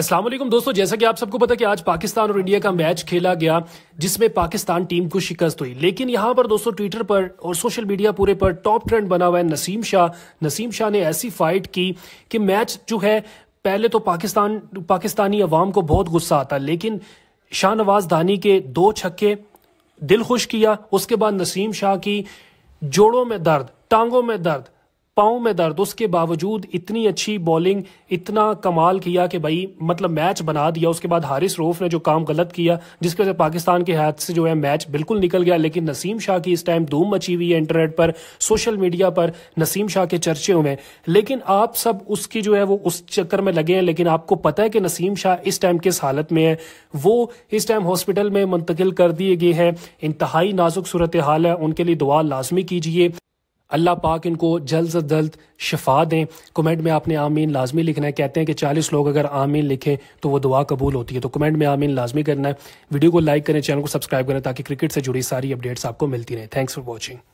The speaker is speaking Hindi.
असलम दोस्तों जैसा कि आप सबको पता कि आज पाकिस्तान और इंडिया का मैच खेला गया जिसमें पाकिस्तान टीम को शिकस्त हुई लेकिन यहाँ पर दोस्तों ट्विटर पर और सोशल मीडिया पूरे पर टॉप ट्रेंड बना हुआ है नसीम शाह नसीम शाह ने ऐसी फाइट की कि मैच जो है पहले तो पाकिस्तान पाकिस्तानी अवाम को बहुत गुस्सा आता लेकिन शाहनवाज धानी के दो छक्के दिल खुश किया उसके बाद नसीम शाह की जोड़ों में दर्द टांगों में दर्द पाओ में दर्द उसके बावजूद इतनी अच्छी बॉलिंग इतना कमाल किया कि भाई मतलब मैच बना दिया उसके बाद हारिस रोफ ने जो काम गलत किया जिसकी वजह से पाकिस्तान के हाथ से जो है मैच बिल्कुल निकल गया लेकिन नसीम शाह की इस टाइम धूम मची हुई है इंटरनेट पर सोशल मीडिया पर नसीम शाह के चर्चे हुए लेकिन आप सब उसकी जो है वो उस चक्कर में लगे हैं लेकिन आपको पता है कि नसीम शाह इस टाइम किस हालत में है वो इस टाइम हॉस्पिटल में मुंतकिल कर दिए गए हैं इंतहाई नाजुक सूरत हाल है उनके लिए दुआ लाजमी कीजिए अल्लाह पाक इनको जल्द से जल्द शफा दें कमेंट में आपने आमीन लाजमी लिखना है कहते हैं कि चालीस लोग अगर आमीन लिखें तो वो दुआ कबूल होती है तो कमेंट में आमीन लाजमी करना है वीडियो को लाइक करें चैनल को सब्सक्राइब करें ताकि क्रिकेट से जुड़ी सारी अपडेट्स आपको मिलती रहे थैंक्स फॉर वॉचिंग